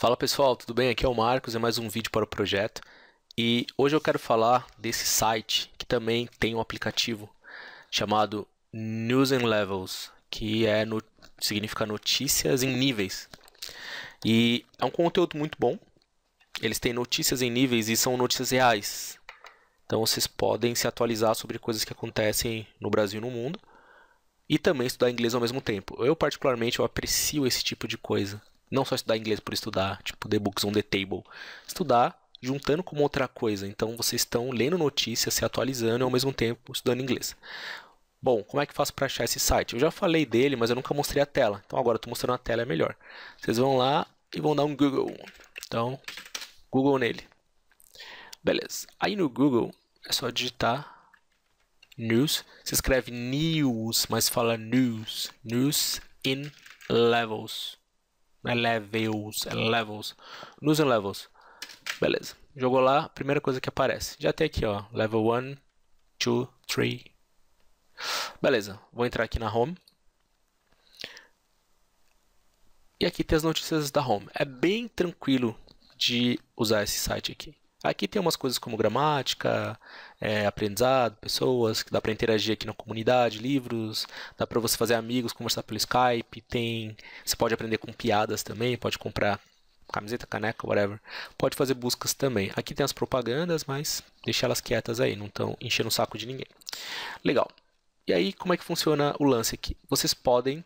Fala pessoal, tudo bem? Aqui é o Marcos, é mais um vídeo para o projeto e hoje eu quero falar desse site que também tem um aplicativo chamado News and Levels, que é no, significa notícias em níveis. E é um conteúdo muito bom. Eles têm notícias em níveis e são notícias reais. Então vocês podem se atualizar sobre coisas que acontecem no Brasil e no mundo e também estudar inglês ao mesmo tempo. Eu particularmente eu aprecio esse tipo de coisa. Não só estudar inglês por estudar, tipo The Books on the Table. Estudar juntando com outra coisa. Então vocês estão lendo notícias, se atualizando e ao mesmo tempo estudando inglês. Bom, como é que faço para achar esse site? Eu já falei dele, mas eu nunca mostrei a tela. Então agora eu estou mostrando a tela, é melhor. Vocês vão lá e vão dar um Google. Então, Google nele. Beleza. Aí no Google é só digitar news. Se escreve news, mas fala news. News in levels. É levels, é levels. Nos é levels. Beleza. Jogou lá, primeira coisa que aparece. Já tem aqui, ó. Level 1, 2, 3. Beleza. Vou entrar aqui na home. E aqui tem as notícias da home. É bem tranquilo de usar esse site aqui. Aqui tem umas coisas como gramática, é, aprendizado, pessoas, que dá para interagir aqui na comunidade, livros, dá para você fazer amigos, conversar pelo Skype, tem, você pode aprender com piadas também, pode comprar camiseta, caneca, whatever. Pode fazer buscas também. Aqui tem as propagandas, mas deixa elas quietas aí, não estão enchendo o saco de ninguém. Legal. E aí, como é que funciona o lance aqui? Vocês podem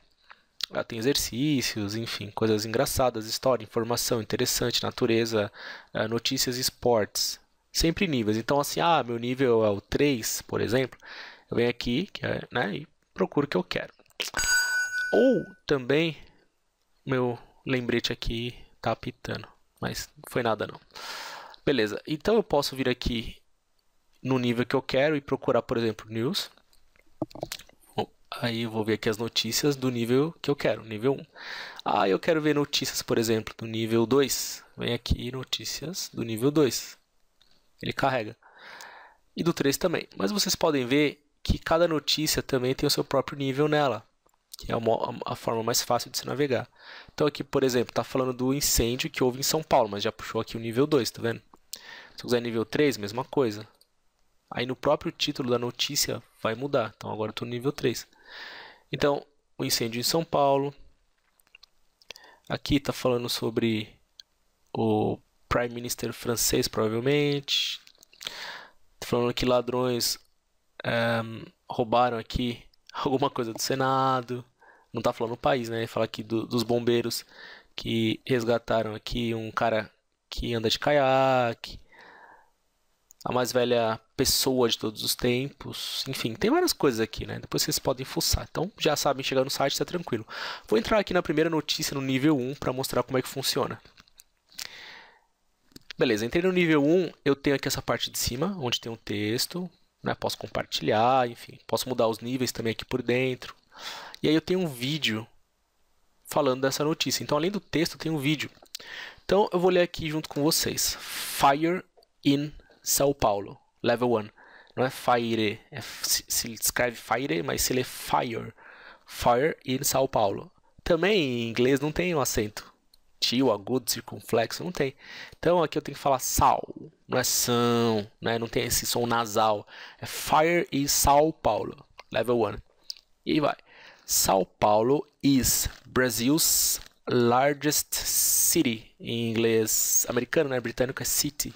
Lá tem exercícios, enfim, coisas engraçadas, história, informação interessante, natureza, eh, notícias e esportes. Sempre níveis. Então, assim, ah, meu nível é o 3, por exemplo. Eu venho aqui que é, né, e procuro o que eu quero. Ou também, meu lembrete aqui tá apitando, mas não foi nada não. Beleza, então eu posso vir aqui no nível que eu quero e procurar, por exemplo, news. Aí eu vou ver aqui as notícias do nível que eu quero, nível 1. Ah, eu quero ver notícias, por exemplo, do nível 2. Vem aqui notícias do nível 2. Ele carrega. E do 3 também. Mas vocês podem ver que cada notícia também tem o seu próprio nível nela, que é a forma mais fácil de se navegar. Então aqui, por exemplo, está falando do incêndio que houve em São Paulo, mas já puxou aqui o nível 2, tá vendo? Se eu quiser nível 3, mesma coisa. Aí no próprio título da notícia vai mudar. Então agora estou no nível 3. Então, o incêndio em São Paulo. Aqui está falando sobre o Prime Minister francês, provavelmente. Tá falando que ladrões um, ehm, roubaram aqui alguma coisa do Senado. Não está falando o país, né? Fala aqui do, dos bombeiros que resgataram aqui um cara que anda de caiaque. A mais velha pessoa de todos os tempos. Enfim, tem várias coisas aqui, né? Depois vocês podem fuçar. Então, já sabem, chegar no site, está tranquilo. Vou entrar aqui na primeira notícia, no nível 1, para mostrar como é que funciona. Beleza, entrei no nível 1, eu tenho aqui essa parte de cima, onde tem um texto, né? posso compartilhar, enfim, posso mudar os níveis também aqui por dentro. E aí eu tenho um vídeo falando dessa notícia. Então, além do texto, tem um vídeo. Então, eu vou ler aqui junto com vocês. Fire in São Paulo level 1. Não é fire, é, se, se escreve fire, mas se lê é fire. Fire in São Paulo. Também em inglês não tem um acento. Tio, agudo, circunflexo, não tem. Então aqui eu tenho que falar sal, não é são, né? não tem esse som nasal. É fire in São Paulo, level 1. E vai. São Paulo is Brazil's largest city. Em inglês americano, né? Britânico é city.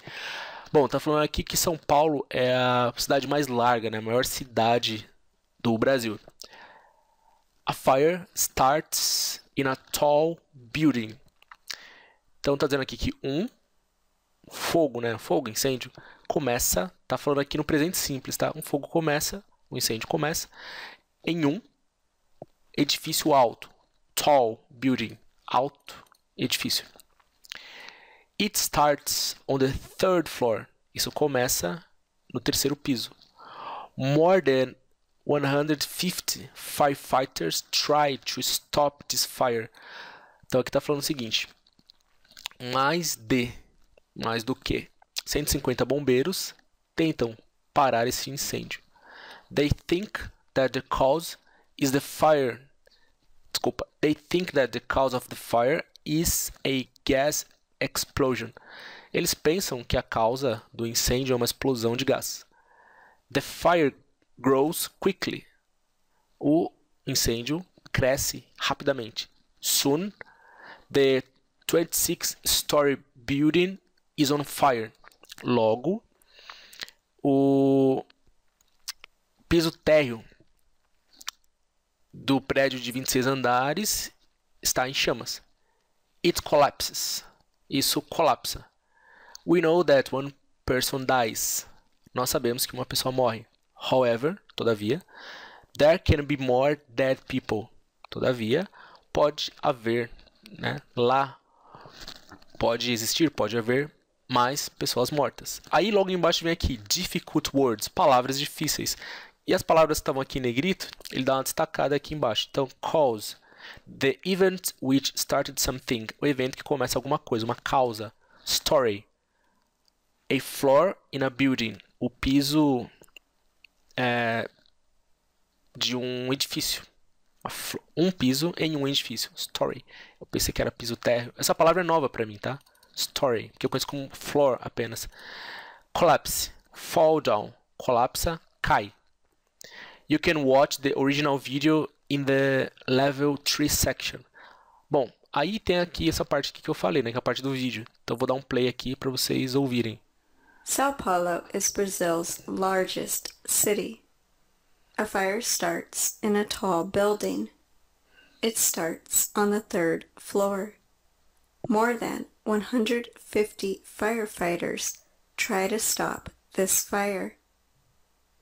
Bom, tá falando aqui que São Paulo é a cidade mais larga, né? A maior cidade do Brasil. A fire starts in a tall building. Então tá dizendo aqui que um fogo, né? Fogo, incêndio começa, tá falando aqui no presente simples, tá? Um fogo começa, um incêndio começa em um edifício alto, tall building, alto edifício. It starts on the third floor. Isso começa no terceiro piso. More than 150 firefighters tried to stop this fire. Então aqui está falando o seguinte: mais de, mais do que 150 bombeiros tentam parar esse incêndio. They think that the cause is the fire. Desculpa. They think that the cause of the fire is a gas explosion. Eles pensam que a causa do incêndio é uma explosão de gás. The fire grows quickly. O incêndio cresce rapidamente. Soon, the 26-story building is on fire. Logo, o piso térreo do prédio de 26 andares está em chamas. It collapses isso colapsa. We know that one person dies. Nós sabemos que uma pessoa morre. However, todavia, there can be more dead people. Todavia, pode haver, né? Lá pode existir, pode haver mais pessoas mortas. Aí logo embaixo vem aqui difficult words, palavras difíceis. E as palavras que estavam aqui em negrito, ele dá uma destacada aqui embaixo. Então, cause The event which started something. O evento que começa alguma coisa, uma causa. Story. A floor in a building. O piso é, de um edifício. Um piso em um edifício. Story. Eu pensei que era piso térreo. Essa palavra é nova para mim, tá? Story. Que eu conheço como floor apenas. Collapse. Fall down. Colapsa, cai. You can watch the original video in the level three section. Bom, aí tem aqui essa parte que eu falei, né, que é a parte do vídeo. Então vou dar um play aqui para vocês ouvirem. São Paulo is Brazil's largest city. A fire starts in a tall building. It starts on the third floor. More than 150 firefighters try to stop this fire.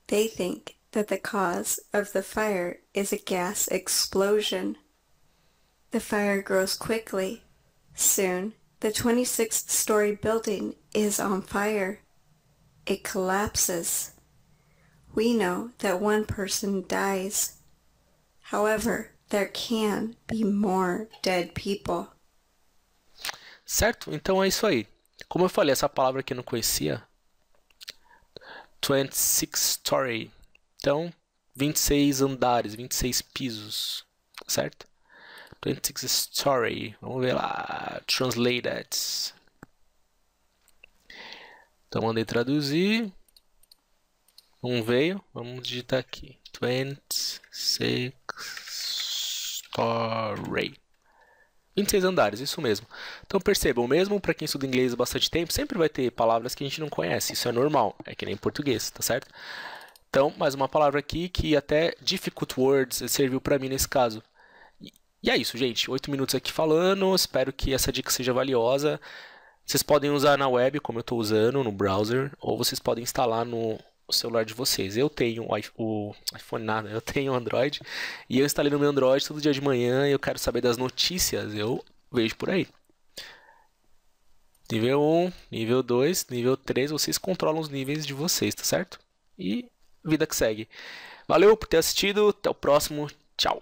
They think that the cause of the fire is a gas explosion. The fire grows quickly. Soon, the 26th-story building is on fire. It collapses. We know that one person dies. However, there can be more dead people. Certo? Então é isso aí. Como eu falei, essa palavra que eu não conhecia, 26 story, Então, 26 andares, 26 pisos, certo? 26 story, vamos ver lá, translated. Então, mandei traduzir. Um veio, vamos digitar aqui. 26 story. 26 andares, isso mesmo. Então percebam, mesmo para quem estuda inglês há bastante tempo, sempre vai ter palavras que a gente não conhece, isso é normal, é que nem português, tá certo? Então, mais uma palavra aqui que até difficult words serviu para mim nesse caso. E é isso, gente. Oito minutos aqui falando. Espero que essa dica seja valiosa. Vocês podem usar na web, como eu estou usando, no browser, ou vocês podem instalar no celular de vocês. Eu tenho o iPhone nada, eu tenho Android e eu instalei no meu Android todo dia de manhã e eu quero saber das notícias. Eu vejo por aí. Nível 1, nível 2, nível 3, vocês controlam os níveis de vocês, tá certo? E vida que segue. Valeu por ter assistido, até o próximo, tchau.